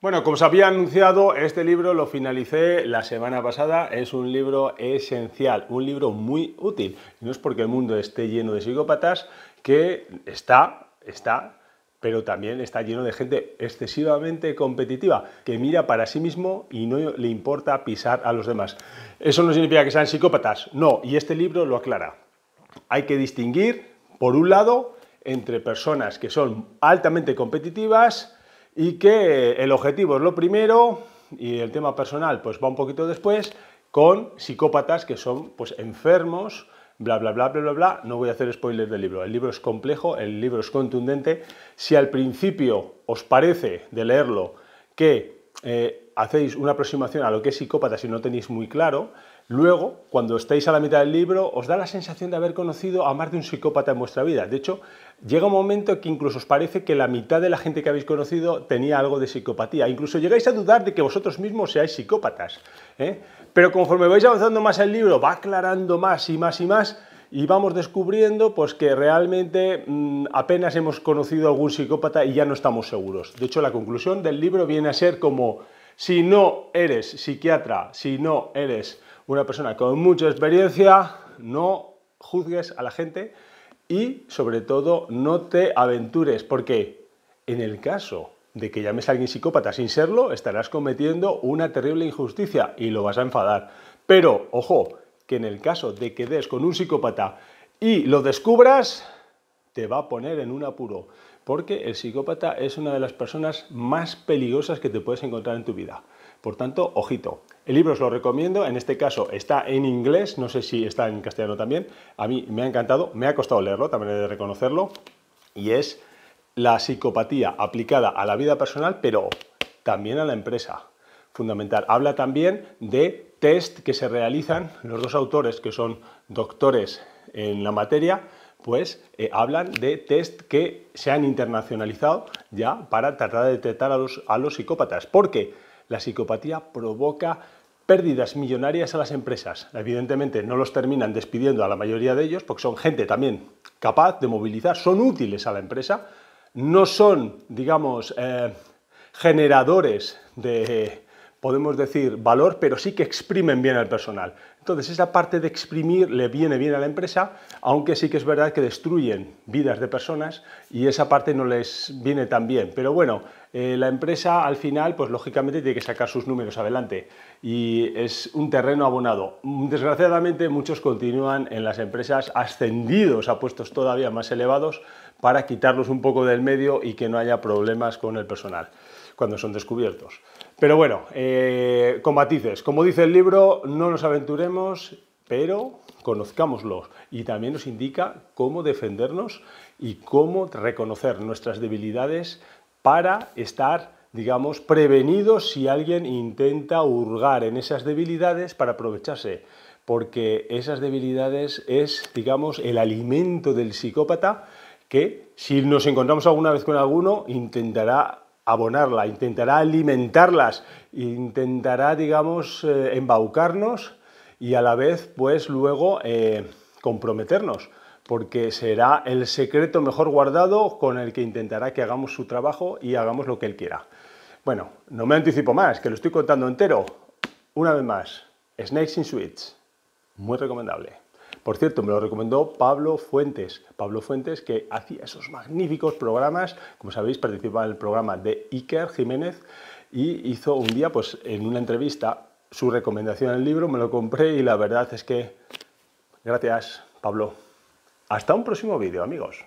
Bueno, como os había anunciado, este libro lo finalicé la semana pasada. Es un libro esencial, un libro muy útil. no es porque el mundo esté lleno de psicópatas, que está, está, pero también está lleno de gente excesivamente competitiva, que mira para sí mismo y no le importa pisar a los demás. Eso no significa que sean psicópatas, no, y este libro lo aclara. Hay que distinguir, por un lado, entre personas que son altamente competitivas, y que el objetivo es lo primero y el tema personal pues va un poquito después con psicópatas que son pues enfermos, bla, bla, bla, bla, bla, bla. No voy a hacer spoilers del libro. El libro es complejo, el libro es contundente. Si al principio os parece de leerlo que eh, hacéis una aproximación a lo que es psicópata si no tenéis muy claro. Luego, cuando estáis a la mitad del libro, os da la sensación de haber conocido a más de un psicópata en vuestra vida. De hecho, llega un momento que incluso os parece que la mitad de la gente que habéis conocido tenía algo de psicopatía. Incluso llegáis a dudar de que vosotros mismos seáis psicópatas. ¿eh? Pero conforme vais avanzando más el libro, va aclarando más y más y más y vamos descubriendo pues que realmente mm, apenas hemos conocido a algún psicópata y ya no estamos seguros. De hecho, la conclusión del libro viene a ser como si no eres psiquiatra, si no eres una persona con mucha experiencia, no juzgues a la gente y sobre todo no te aventures porque en el caso de que llames a alguien psicópata sin serlo, estarás cometiendo una terrible injusticia y lo vas a enfadar. Pero, ojo, que en el caso de que des con un psicópata y lo descubras, te va a poner en un apuro porque el psicópata es una de las personas más peligrosas que te puedes encontrar en tu vida. Por tanto, ojito. El libro os lo recomiendo, en este caso está en inglés, no sé si está en castellano también. A mí me ha encantado, me ha costado leerlo, también he de reconocerlo, y es la psicopatía aplicada a la vida personal, pero también a la empresa. Fundamental. Habla también de test que se realizan los dos autores, que son doctores en la materia, pues eh, hablan de test que se han internacionalizado ya para tratar de detectar a los, a los psicópatas, porque la psicopatía provoca pérdidas millonarias a las empresas. Evidentemente no los terminan despidiendo a la mayoría de ellos, porque son gente también capaz de movilizar, son útiles a la empresa, no son, digamos, eh, generadores de podemos decir, valor, pero sí que exprimen bien al personal. Entonces, esa parte de exprimir le viene bien a la empresa, aunque sí que es verdad que destruyen vidas de personas y esa parte no les viene tan bien. Pero bueno, eh, la empresa al final, pues lógicamente tiene que sacar sus números adelante y es un terreno abonado. Desgraciadamente, muchos continúan en las empresas ascendidos a puestos todavía más elevados para quitarlos un poco del medio y que no haya problemas con el personal cuando son descubiertos. Pero bueno, eh, con matices. Como dice el libro, no nos aventuremos, pero conozcámoslos. Y también nos indica cómo defendernos y cómo reconocer nuestras debilidades para estar digamos, prevenidos si alguien intenta hurgar en esas debilidades para aprovecharse, porque esas debilidades es, digamos, el alimento del psicópata que si nos encontramos alguna vez con alguno intentará abonarla, intentará alimentarlas, intentará, digamos, eh, embaucarnos y a la vez, pues luego eh, comprometernos, porque será el secreto mejor guardado con el que intentará que hagamos su trabajo y hagamos lo que él quiera. Bueno, no me anticipo más, que lo estoy contando entero. Una vez más, Snakes in Switch, muy recomendable. Por cierto, me lo recomendó Pablo Fuentes. Pablo Fuentes que hacía esos magníficos programas, como sabéis, participaba en el programa de Iker Jiménez y hizo un día, pues en una entrevista, su recomendación al libro, me lo compré y la verdad es que, gracias Pablo. Hasta un próximo vídeo, amigos.